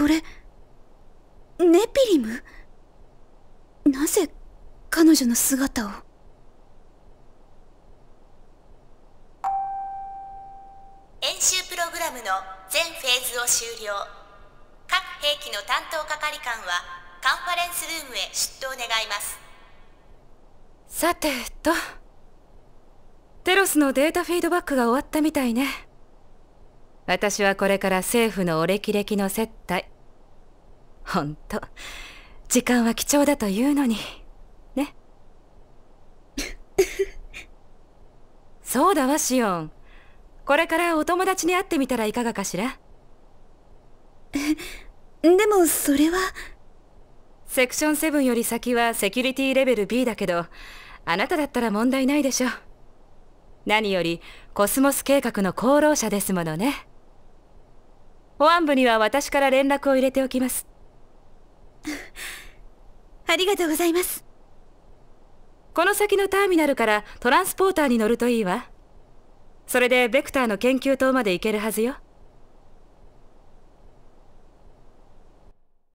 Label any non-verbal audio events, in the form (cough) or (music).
これネピリムなぜ彼女の姿を演習プログラムの全フェーズを終了各兵器の担当係官はカンファレンスルームへ出頭願いますさてとテロスのデータフィードバックが終わったみたいね私はこれから政府のお歴々の接待ほんと時間は貴重だというのにねそうだわシオンこれからお友達に会ってみたらいかがかしらえでもそれはセクション7より先はセキュリティレベル B だけどあなただったら問題ないでしょ何よりコスモス計画の功労者ですものね保安部には私から連絡を入れておきます (laughs) ありがとうございますこの先のターミナルからトランスポーターに乗るといいわそれでベクターの研究棟まで行けるはずよ